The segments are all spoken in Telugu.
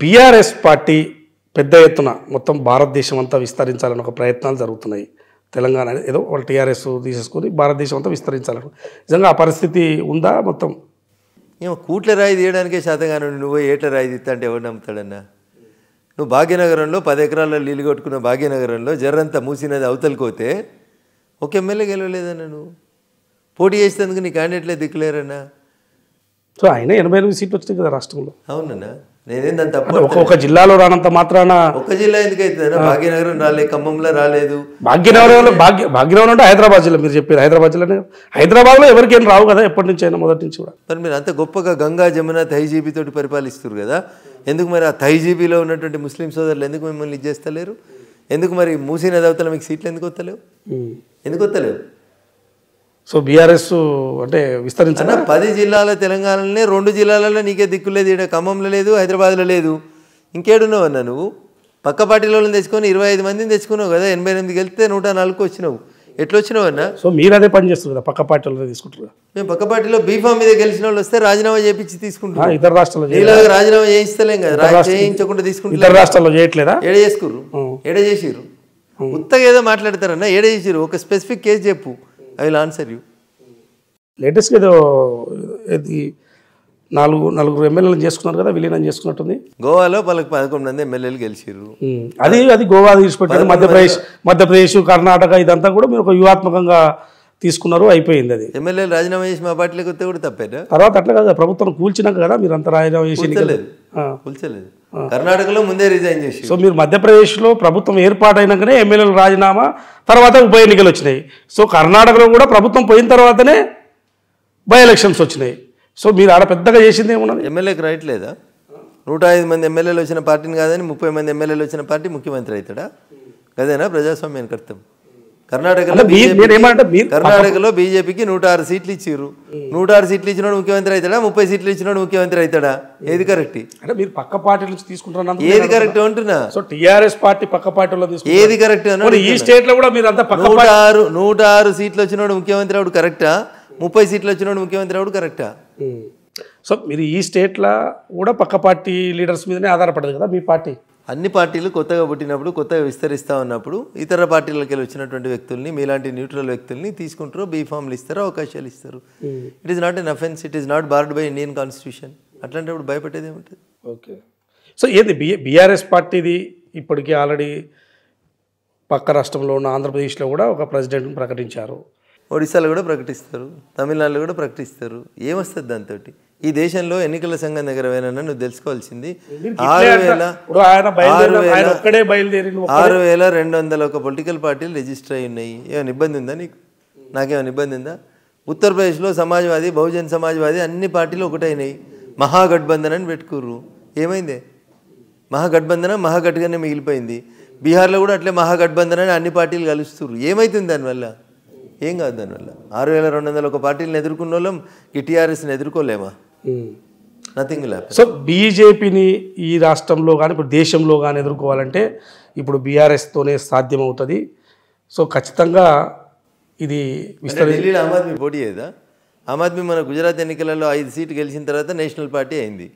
బీఆర్ఎస్ పార్టీ పెద్ద ఎత్తున మొత్తం భారతదేశం అంతా విస్తరించాలని ఒక ప్రయత్నాలు జరుగుతున్నాయి తెలంగాణ ఏదో వాళ్ళు టీఆర్ఎస్ తీసేసుకొని భారతదేశం అంతా విస్తరించాలని నిజంగా ఆ పరిస్థితి ఉందా మొత్తం ఏమో కూట్ల రాయి తీయడానికే శాతంగా నువ్వు ఏట్ల రాయి తీస్తా అంటే ఎవరు నమ్ముతాడన్నా నువ్వు భాగ్యనగరంలో పది ఎకరాల నీళ్ళు కొట్టుకున్న భాగ్యనగరంలో జర్రంతా మూసినది పోతే ఒక ఎమ్మెల్యే గెలవలేదన్నా నువ్వు పోటీ చేసినందుకు నీ క్యాండిడేట్లే దిక్కులేరన్నా సో ఆయన ఎనభై ఎనిమిది సీట్లు వచ్చినాయి కదా రాష్ట్రంలో అవునన్నా నేనేందని తప్ప ఒక్కొక్క జిల్లాలో రానంత మాత్రాన ఒక జిల్లా ఎందుకైతే భాగ్యనగరం రాలేదు ఖమ్మంలో రాలేదు భాగ్యనగరంలో భాగ్య భాగ్యనగరం అంటే హైదరాబాద్ జిల్లా మీరు చెప్పారు హైదరాబాద్ జిల్లానే హైదరాబాద్లో ఎవరికేం రావు కదా ఎప్పటి నుంచి అయినా మొదటి నుంచి కూడా మరి మీరు అంత గొప్పగా గంగా జమున థైజీబీ తోటి పరిపాలిస్తారు కదా ఎందుకు మరి ఆ థైజీబీలో ఉన్నటువంటి ముస్లిం సోదరులు ఎందుకు మిమ్మల్ని చేస్తలేరు ఎందుకు మరి మూసిన దవతల మీకు సీట్లు ఎందుకు వస్తలేవు ఎందుకు వస్తలేవు సో బీఆర్ఎస్ అంటే విస్తరించిన పది జిల్లాల తెలంగాణలోనే రెండు జిల్లాలలో నీకే దిక్కు లేదు ఇక్కడ ఖమ్మంలో లేదు హైదరాబాద్లో లేదు ఇంకేడున్నావు అన్న నువ్వు పక్క పార్టీలో తెచ్చుకొని ఇరవై ఐదు మందిని తెచ్చుకున్నావు కదా ఎనభై ఎనిమిది వెళ్తే నూట నాలుగు వచ్చినావు ఎట్లా వచ్చినావు అన్న సో మీరు అదే పని చేస్తారు కదా పక్క పార్టీలో తీసుకుంటారు మేము పక్క పార్టీలో బీఫామ్ మీద గెలిచిన వాళ్ళు వస్తే రాజీనామా చేయించి తీసుకుంటారు ఇతర రాష్ట్రాల్లో రాజీనామా చేయించలేం కదా చేయించకుండా తీసుకుంటారు ఇతర రాష్ట్రాల్లో చేయట్లేదా ఏడ చేసుకుర్రు ఏడ చేసిర్రు ఉత్తగా ఏదో మాట్లాడతారన్న ఏడ చేసిర్రు ఒక స్పెసిఫిక్ కేసు చెప్పు I will answer you latest ఏదో ఇది నాలుగు నలుగురు ఎమ్మెల్యేలు చేసుకున్నారు కదా విలీనం చేసుకున్నట్టుంది గోవాలో వాళ్ళకి పదకొండు మంది ఎమ్మెల్యేలు గెలిచారు అది అది గోవా తీసుకుంటారు మధ్యప్రదేశ్ మధ్యప్రదేశ్ కర్ణాటక ఇదంతా కూడా మీరు ఒక వ్యూహాత్మకంగా తీసుకున్నారు అయిపోయింది అది ఎమ్మెల్యేలు రాజీనామా చేసి మా పార్టీలోకి వస్తే కూడా తప్పారు తర్వాత అట్లా కదా ప్రభుత్వం కూల్చినాక కదా మీరు అంత రాజీనామా చేసి కూల్చలేదు కర్ణాటకలో ముందే రిజైన్ చేసి సో మీరు మధ్యప్రదేశ్లో ప్రభుత్వం ఏర్పాటైనాకనే ఎమ్మెల్యేల రాజీనామా తర్వాత ఉప ఎన్నికలు వచ్చినాయి సో కర్ణాటకలో కూడా ప్రభుత్వం పోయిన తర్వాతనే బై ఎలక్షన్స్ వచ్చినాయి సో మీరు ఆడ పెద్దగా చేసింది ఏమన్నా ఎమ్మెల్యేకి రైట్ లేదా నూట ఐదు మంది ఎమ్మెల్యేలు వచ్చిన పార్టీని కాదని ముప్పై మంది ఎమ్మెల్యేలు వచ్చిన పార్టీ ముఖ్యమంత్రి అవుతాడా కదేనా ప్రజాస్వామ్యం కర్తవ్యం కర్ణాటకలో కర్ణాటకలో బీజేపీకి నూట ఆరు సీట్లు ఇచ్చారు నూట ఆరు సీట్లు ఇచ్చినోడు ముఖ్యమంత్రి అవుతాడా ముప్పై సీట్లు ఇచ్చినోడు ముఖ్యమంత్రి అవుతాడా ఏది కరెక్ట్ అంటే మీరు పక్క పార్టీ నుంచి తీసుకుంటున్నాను ఏది కరెక్ట్ అంటున్నా సో టిఆర్ఎస్ పార్టీ పక్క పార్టీలో ఏది కరెక్ట్ ఈ స్టేట్ లో కూడా మీరు అంతా నూట ఆరు నూట ఆరు సీట్లు వచ్చినోడు ముఖ్యమంత్రి అవుడు కరెక్టా ముప్పై సీట్లు వచ్చినోడు ముఖ్యమంత్రి ఆవిడ కరెక్టా సో మీరు ఈ స్టేట్ లో కూడా పక్క పార్టీ లీడర్స్ మీదనే ఆధారపడదు కదా మీ పార్టీ అన్ని పార్టీలు కొత్తగా పుట్టినప్పుడు కొత్తగా విస్తరిస్తూ ఉన్నప్పుడు ఇతర పార్టీలకి వచ్చినటువంటి వ్యక్తుల్ని మీలాంటి న్యూట్రల్ వ్యక్తుల్ని తీసుకుంటారో బీఫామ్లు ఇస్తారో అవకాశాలు ఇస్తారు it is not an offence it is not barred by Indian constitution అట్లాంటప్పుడు భయపెట్టేది ఏముంటుంది ఓకే సో ఏంది బీఆర్ఎస్ పార్టీది ఇప్పటికీ ఆల్రెడీ పక్క రాష్ట్రంలో ఉన్న ఆంధ్రప్రదేశ్లో కూడా ఒక ప్రెసిడెంట్ ప్రకటించారు ఒడిశాలో కూడా ప్రకటిస్తారు తమిళనాడులో కూడా ప్రకటిస్తారు ఏమొస్తుంది దాంతో ఈ దేశంలో ఎన్నికల సంఘం దగ్గర పోయినా నువ్వు తెలుసుకోవాల్సింది ఆరు వేల ఆరు వేల రెండు వందల ఒక పొలిటికల్ పార్టీలు రిజిస్టర్ అయి ఉన్నాయి ఏమైనా ఇబ్బంది ఉందా నీకు నాకేమైనా ఇబ్బంది ఉందా ఉత్తరప్రదేశ్లో సమాజ్వాది బహుజన్ సమాజ్వాది అన్ని పార్టీలు ఒకటైనాయి మహాగఠబంధన్ అని పెట్టుకుర్రు ఏమైంది మహాగఠబంధన మహాగఠగానే మిగిలిపోయింది బీహార్లో కూడా అట్లే మహాగఠబంధన్ అని అన్ని పార్టీలు కలుస్తుర్రు ఏమైతుంది దానివల్ల ఏం కాదు దానివల్ల ఆరు వేల రెండు వందల ఒక పార్టీలను ఎదుర్కొన్న వాళ్ళం ఈ టీఆర్ఎస్ని ఎదుర్కోలేమా నథింగ్ సో బీజేపీని ఈ రాష్ట్రంలో కానీ ఇప్పుడు దేశంలో కానీ ఎదుర్కోవాలంటే ఇప్పుడు బీఆర్ఎస్తోనే సాధ్యం అవుతుంది సో ఖచ్చితంగా ఇది ఢిల్లీలో ఆమ్ ఆద్మీ పోటీ ఏదా ఆమ్ ఆద్మీ మన గుజరాత్ ఎన్నికలలో ఐదు సీట్లు గెలిచిన తర్వాత నేషనల్ పార్టీ అయింది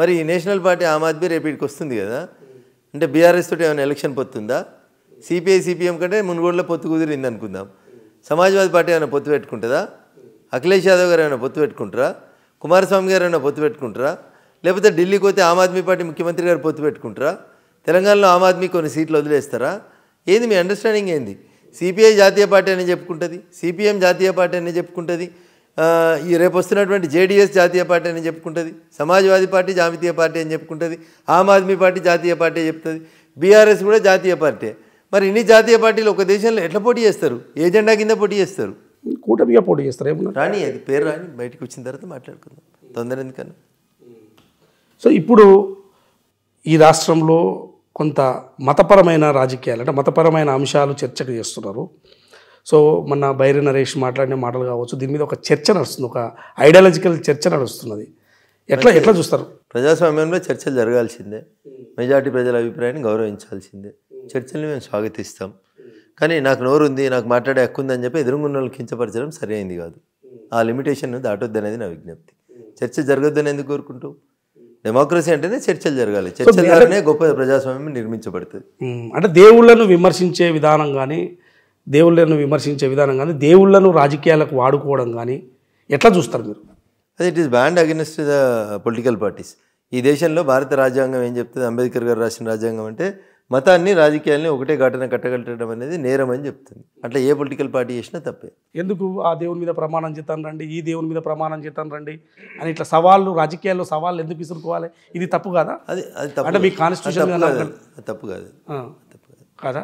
మరి ఈ నేషనల్ పార్టీ ఆమ్ ఆద్మీ రేపటికి వస్తుంది కదా అంటే బీఆర్ఎస్ తోటి ఏమైనా ఎలక్షన్ పొత్తుందా సిపిఐ సిపిఎం కంటే మునుగోడులో పొత్తు కుదిరింది అనుకుందాం సమాజ్వాదీ పార్టీ ఏమైనా పొత్తు పెట్టుకుంటుందా అఖిలేష్ యాదవ్ గారు ఏమైనా పొత్తు పెట్టుకుంటారా కుమారస్వామి గారు ఏమైనా పొత్తు పెట్టుకుంటారా లేకపోతే ఢిల్లీకి పోతే ఆమ్ ఆద్మీ పార్టీ ముఖ్యమంత్రి గారు పొత్తు పెట్టుకుంటారా తెలంగాణలో ఆమ్ ఆద్మీ కొన్ని సీట్లు వదిలేస్తారా ఏంది మీ అండర్స్టాండింగ్ ఏంది సిపిఐ జాతీయ పార్టీ అని చెప్పుకుంటుంది సిపిఎం జాతీయ పార్టీ అని చెప్పుకుంటుంది ఈ రేపు వస్తున్నటువంటి జేడీఎస్ జాతీయ పార్టీ అని చెప్పుకుంటుంది సమాజ్వాదీ పార్టీ జాతీయ పార్టీ అని చెప్పుకుంటుంది ఆమ్ ఆద్మీ పార్టీ జాతీయ పార్టీ చెప్తుంది బీఆర్ఎస్ కూడా జాతీయ పార్టీ మరి ఇన్ని జాతీయ పార్టీలు ఒక దేశంలో ఎట్లా పోటీ చేస్తారు ఏ జెండా కింద పోటీ చేస్తారు కూటమిగా పోటీ చేస్తారు ఏమన్నా రాని అది పేరు రాని బయటకు వచ్చిన తర్వాత మాట్లాడుకుందాం తొందర ఎందుకన్నా సో ఇప్పుడు ఈ రాష్ట్రంలో కొంత మతపరమైన రాజకీయాలు అంటే మతపరమైన అంశాలు చర్చకు చేస్తున్నారు సో మన భైర నరేష్ మాట్లాడిన మాటలు కావచ్చు దీని మీద ఒక చర్చ నడుస్తుంది ఒక ఐడియాలజికల్ చర్చ నడుస్తున్నది ఎట్లా ఎట్లా చూస్తారు ప్రజాస్వామ్యంలో చర్చలు జరగాల్సిందే మెజార్టీ ప్రజల అభిప్రాయాన్ని గౌరవించాల్సిందే చర్చల్ని మేము స్వాగతిస్తాం కానీ నాకు నోరు ఉంది నాకు మాట్లాడే హక్కు ఉందని చెప్పి ఎదురుగున్న వాళ్ళు కించపరచడం సరైంది కాదు ఆ లిమిటేషన్ దాటొద్దు అనేది నా విజ్ఞప్తి చర్చ అని ఎందుకు కోరుకుంటూ డెమోక్రసీ అంటేనే చర్చలు జరగాలి చర్చల ద్వారానే గొప్ప ప్రజాస్వామ్యం నిర్మించబడుతుంది అంటే దేవుళ్లను విమర్శించే విధానం కానీ దేవుళ్ళను విమర్శించే విధానం కానీ దేవుళ్ళను రాజకీయాలకు వాడుకోవడం కానీ ఎట్లా చూస్తారు మీరు అది it is banned against the political parties ఈ దేశంలో భారత రాజ్యాంగం ఏం చెప్తుంది అంబేద్కర్ గారు రాసిన రాజ్యాంగం అంటే మతాన్ని రాజకీయాల్ని ఒకటే ఘటన కట్టగట్టడం అనేది నేరం అని చెప్తుంది అట్లా ఏ పొలిటికల్ పార్టీ చేసినా తప్పే ఎందుకు ఆ దేవుని మీద ప్రమాణం చేతాను రండి ఈ దేవుని మీద ప్రమాణం చేతాను రండి అని ఇట్లా సవాళ్ళు రాజకీయాల్లో సవాళ్ళు ఎందుకు విసురుకోవాలి ఇది తప్పు కాదా అది అది అంటే మీ కాన్స్టిట్యూషన్ తప్పు కాదు తప్పు కాదు కాదా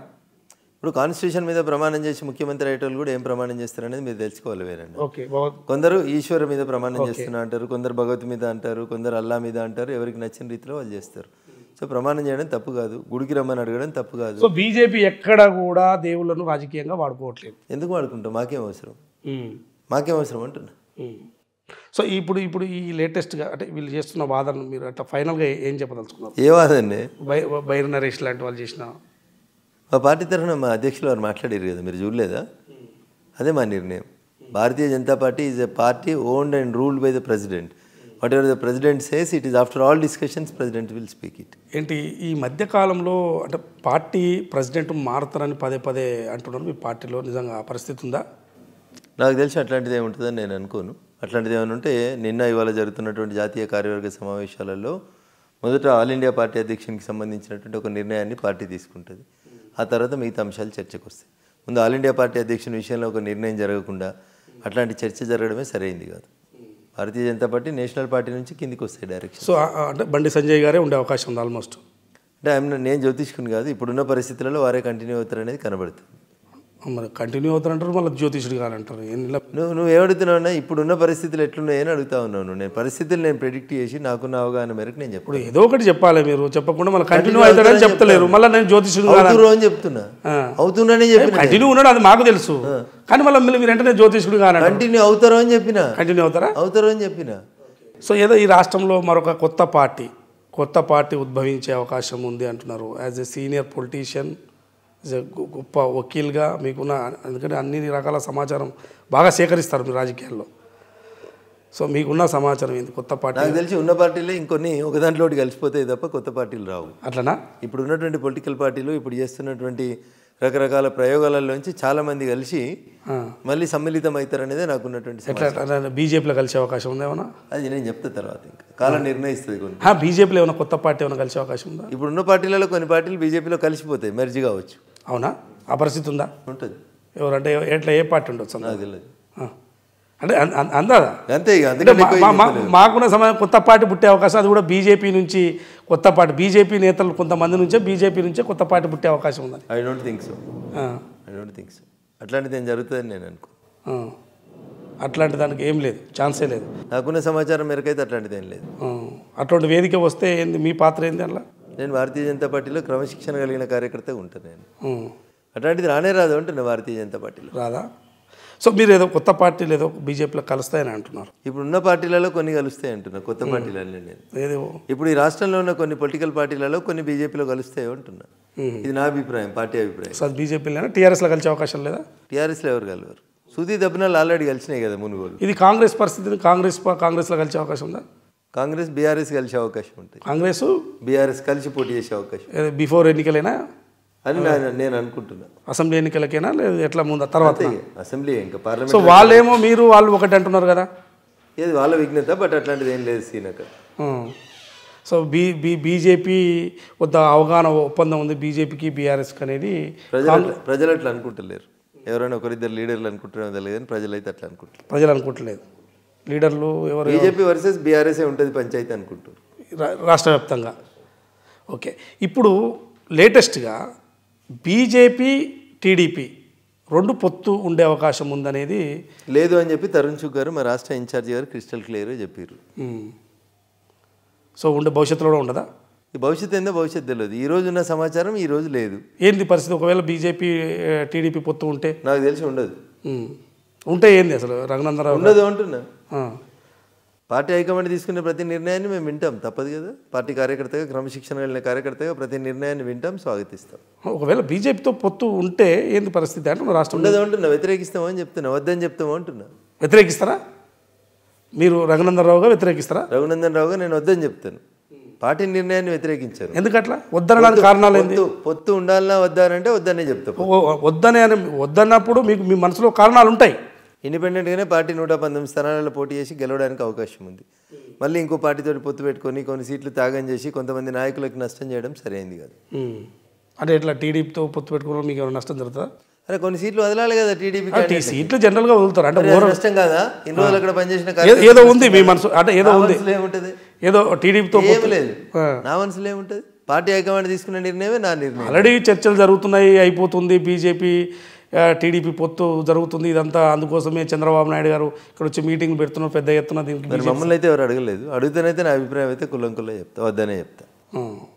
ఇప్పుడు కాన్స్టిట్యూషన్ మీద ప్రమాణం చేసి ముఖ్యమంత్రి అయ్యేటోళ్ళు కూడా ఏం ప్రమాణం చేస్తారనేది మీరు తెలుసుకోవాలి వేరండి ఓకే కొందరు ఈశ్వరు మీద ప్రమాణం చేస్తున్నా అంటారు కొందరు భగవత్ మీద అంటారు కొందరు అల్లా మీద అంటారు ఎవరికి నచ్చిన రీతిలో వాళ్ళు చేస్తారు సో ప్రమాణం చేయడం తప్పు కాదు గుడికి రమ్మని అడగడం తప్పు కాదు సో బీజేపీ ఎక్కడ కూడా దేవుళ్ళను రాజకీయంగా వాడుకోవట్లేదు ఎందుకు వాడుకుంటాం మాకేం అవసరం మాకేం అవసరం అంటున్నా సో ఇప్పుడు ఇప్పుడు ఈ లేటెస్ట్గా అంటే వీళ్ళు చేస్తున్న వాదనలు మీరు అట్లా ఫైనల్గా ఏం చెప్పదలుచుకున్నారు ఏ వాదండి బైర నరేష్ లాంటి వాళ్ళు చేసిన మా పార్టీ తరఫున మా అధ్యక్షులు వారు మాట్లాడారు కదా మీరు చూడలేదా అదే మా నిర్ణయం Bharatiya Janata party is a party owned and ruled by the president whatever the president says it is after all discussions president will speak it ఏంటి ఈ మధ్యకాలంలో అంటే పార్టీ ప్రెసిడెంట్ మారుతారని పదే పదే అంటున్నారు మీ పార్టీలో నిజంగా పరిస్థితి ఉందా నాకు తెలిసి అట్లాంటిది ఏముంటుందని నేను అనుకోను అట్లాంటిది ఏమైనా ఉంటే నిన్న ఇవాళ జరుగుతున్నటువంటి జాతీయ కార్యవర్గ సమావేశాలలో మొదట ఆల్ ఇండియా పార్టీ అధ్యక్షునికి సంబంధించినటువంటి ఒక నిర్ణయాన్ని పార్టీ తీసుకుంటుంది ఆ తర్వాత మిగతా అంశాలు చర్చకు వస్తాయి ముందు ఆల్ ఇండియా పార్టీ అధ్యక్షుని విషయంలో ఒక నిర్ణయం జరగకుండా అట్లాంటి చర్చ జరగడమే సరైంది కాదు Bharatiya Janata party national party నుంచి కిందికి వస్తాయి డైరెక్షన్ సో అంటే బండి సంజయ్ గారే ఉండే అవకాశం ఉంది ఆల్మోస్ట్ అంటే ఆయన నేను జ్యోతిష్కుని కాదు ఇప్పుడున్న పరిస్థితులలో వారే కంటిన్యూ అవుతారు అనేది కనబడుతుంది మరి కంటిన్యూ అవుతారంటారు మళ్ళీ జ్యోతిషుడు కానంటారు నువ్వు నువ్వు ఏమడుగుతున్నావు ఉన్న పరిస్థితులు అని అడుగుతా ఉన్నాను నేను పరిస్థితులు నేను ప్రిడిక్ట్ చేసి నాకున్న అవగాహన మేరకు నేను ఇప్పుడు ఏదో ఒకటి చెప్పాలి మీరు చెప్పకుండా మళ్ళీ కంటిన్యూ అవుతాడని చెప్తలేరు మళ్ళీ నేను జ్యోతిషుడు అవుతురు అని చెప్తున్నా అవుతున్నానే చెప్పి కంటిన్యూ ఉన్నాడు అది మాకు తెలుసు కానీ మళ్ళీ మీరు వెంటనే జ్యోతిషుడు కాను కంటిన్యూ అవుతారు అని చెప్పిన కంటిన్యూ అవుతారా అవుతారు అని చెప్పిన సో ఏదో ఈ రాష్ట్రంలో మరొక కొత్త పార్టీ కొత్త పార్టీ ఉద్భవించే అవకాశం ఉంది అంటున్నారు యాజ్ ఎ సీనియర్ పొలిటీషియన్ గొప్ప వకీల్గా మీకున్న ఎందుకంటే అన్ని రకాల సమాచారం బాగా సేకరిస్తారు మీ రాజకీయాల్లో సో మీకున్న సమాచారం ఏంది కొత్త పార్టీ నాకు తెలిసి ఉన్న పార్టీలే ఇంకొన్ని ఒక దాంట్లో కలిసిపోతాయి తప్ప కొత్త పార్టీలు రావు అట్లనా ఇప్పుడు ఉన్నటువంటి పొలిటికల్ పార్టీలు ఇప్పుడు చేస్తున్నటువంటి రకరకాల ప్రయోగాలలోంచి చాలామంది కలిసి మళ్ళీ సమ్మిళితం అవుతారనేదే నాకు ఉన్నటువంటి బీజేపీలో కలిసే అవకాశం ఉందా ఏమన్నా అది నేను చెప్తా తర్వాత ఇంకా కాలం నిర్ణయిస్తుంది కొన్ని బీజేపీలో ఏమైనా కొత్త పార్టీ ఏమైనా కలిసే అవకాశం ఉందా ఇప్పుడు ఉన్న పార్టీలలో కొన్ని పార్టీలు బీజేపీలో కలిసిపోతాయి మెర్జీ కావచ్చు అవునా ఆ పరిస్థితి ఉందా ఉంటుంది ఎవరంటే ఎట్లా ఏ పార్టీ ఉండొచ్చు అంటే అందా అంతే మాకున్న సమయం కొత్త పార్టీ పుట్టే అవకాశం అది కూడా బీజేపీ నుంచి కొత్త పార్టీ బీజేపీ నేతలు కొంతమంది నుంచే బీజేపీ నుంచే కొత్త పార్టీ పుట్టే అవకాశం ఉంది I don't think so I don't think so అట్లాంటిది ఏం జరుగుతుందని నేను అనుకో అట్లాంటి దానికి ఏం లేదు ఛాన్సే లేదు నాకున్న సమాచారం మేరకైతే అట్లాంటిది ఏం లేదు అటువంటి వేదిక వస్తే ఏంది మీ పాత్ర ఏంది అలా నేను భారతీయ జనతా పార్టీలో క్రమశిక్షణ కలిగిన కార్యకర్త ఉంటాను నేను అట్లాంటిది రానే రాదు అంటున్నా భారతీయ జనతా పార్టీలో రాదా సో మీరు ఏదో కొత్త పార్టీలు ఏదో బీజేపీలో కలుస్తాయని అంటున్నారు ఇప్పుడు ఉన్న పార్టీలలో కొన్ని కలుస్తాయి అంటున్నా కొత్త పార్టీలలో నేను ఇప్పుడు ఈ రాష్ట్రంలో ఉన్న కొన్ని పొలిటికల్ పార్టీలలో కొన్ని బీజేపీలో కలుస్తాయి అంటున్నా ఇది నా అభిప్రాయం పార్టీ అభిప్రాయం సో బీజేపీలో టీఆర్ఎస్లో కలిసే అవకాశం లేదా టీఆర్ఎస్లో ఎవరు కలవరు సుధీ దబ్బనాలు ఆల్రెడీ కలిసినాయి కదా మునుగోలు ఇది కాంగ్రెస్ పరిస్థితి కాంగ్రెస్ కాంగ్రెస్లో కలిసే అవకాశం ఉందా కాంగ్రెస్ బీఆర్ఎస్ కలిసే అవకాశం ఉంటుంది కాంగ్రెస్ బీఆర్ఎస్ కలిసి పోటీ చేసే అవకాశం బిఫోర్ ఎన్నికలైనా అని నేను అనుకుంటున్నా అసెంబ్లీ ఎన్నికలకైనా లేదు ఎట్లా ముందు తర్వాత అసెంబ్లీ ఇంకా పార్లమెంట్ సో వాళ్ళేమో మీరు వాళ్ళు ఒకటి అంటున్నారు కదా ఏది వాళ్ళ విఘ్నత బట్ అట్లాంటిది ఏం లేదు సీన్ అక్కడ సో బీ బీ బీజేపీ వద్ద అవగాహన ఒప్పందం ఉంది బీజేపీకి బీఆర్ఎస్కి అనేది ప్రజలు ప్రజలు అట్లా అనుకుంటలేరు ఎవరైనా ఒకరిద్దరు లీడర్లు అనుకుంటున్నారో తెలియదు కానీ ప్రజలు అయితే అట్లా అనుకుంటారు ప్రజలు అనుకుంటలేదు లీడర్లు ఎవరు బీజేపీ వర్సెస్ బీఆర్ఎస్ఏ ఉంటుంది పంచాయతీ అనుకుంటూ రాష్ట్ర వ్యాప్తంగా ఓకే ఇప్పుడు లేటెస్ట్గా బీజేపీ టీడీపీ రెండు పొత్తు ఉండే అవకాశం ఉందనేది లేదు అని చెప్పి తరుణ్ చుక్ గారు మా రాష్ట్ర ఇన్ఛార్జి గారు క్రిస్టల్ క్లియర్ చెప్పారు సో ఉండే భవిష్యత్తులో కూడా ఉండదా ఈ భవిష్యత్తు ఏందో భవిష్యత్తు తెలియదు ఈ రోజు ఉన్న సమాచారం ఈ రోజు లేదు ఏంది పరిస్థితి ఒకవేళ బీజేపీ టీడీపీ పొత్తు ఉంటే నాకు తెలిసి ఉండదు ఉంటే ఏంది అసలు రఘునందరావు ఉండదు అంటున్నా పార్టీ హైకమాండ్ తీసుకునే ప్రతి నిర్ణయాన్ని మేము వింటాం తప్పదు కదా పార్టీ కార్యకర్తగా క్రమశిక్షణ వెళ్ళిన కార్యకర్తగా ప్రతి నిర్ణయాన్ని వింటాం స్వాగతిస్తాం ఒకవేళ బీజేపీతో పొత్తు ఉంటే ఏంది పరిస్థితి అంటే రాష్ట్రం ఉండదు అంటున్నా వ్యతిరేకిస్తామని చెప్తున్నా వద్దని చెప్తాము అంటున్నా వ్యతిరేకిస్తారా మీరు రఘునందనరావుగా వ్యతిరేకిస్తారా రఘునందనరావుగా నేను వద్దని చెప్తాను పార్టీ నిర్ణయాన్ని వ్యతిరేకించారు ఎందుకట్లా వద్దనడానికి కారణాలు ఏంటి పొత్తు ఉండాలన్నా వద్దానంటే వద్దనే చెప్తాం వద్దనే అని వద్దన్నప్పుడు మీకు మీ మనసులో కారణాలు ఉంటాయి ఇండిపెండెంట్గానే పార్టీ నూట పంతొమ్మిది స్థానాలలో పోటీ చేసి గెలవడానికి అవకాశం ఉంది మళ్ళీ ఇంకో పార్టీతో పొత్తు పెట్టుకొని కొన్ని సీట్లు త్యాగం చేసి కొంతమంది నాయకులకు నష్టం చేయడం సరైంది కాదు అంటే ఇట్లా టీడీపీతో పొత్తు పెట్టుకోవడం మీకు నష్టం జరుగుతుందా అరే కొన్ని సీట్లు వదలాలి కదా టీడీపీ సీట్లు జనరల్ గా వదులుతారు అంటే కష్టం కదా ఇన్ని రోజులు అక్కడ పనిచేసిన ఏదో ఉంది మీ మనసు అంటే ఏదో ఉంది ఏముంటది ఏదో టీడీపీతో లేదు నా మనసులో ఏముంటది పార్టీ హైకమాండ్ తీసుకున్న నిర్ణయమే నా నిర్ణయం ఆల్రెడీ చర్చలు జరుగుతున్నాయి అయిపోతుంది బీజేపీ టీడీపీ పొత్తు జరుగుతుంది ఇదంతా అందుకోసమే చంద్రబాబు నాయుడు గారు ఇక్కడ వచ్చి మీటింగ్ పెడుతున్నారు పెద్ద ఎత్తున దీనికి మమ్మల్ని అయితే ఎవరు అడగలేదు అడిగితేనైతే నా అభిప్రాయం అయితే కుల్లంకుల్లో చెప్తా వద్దనే చెప్తా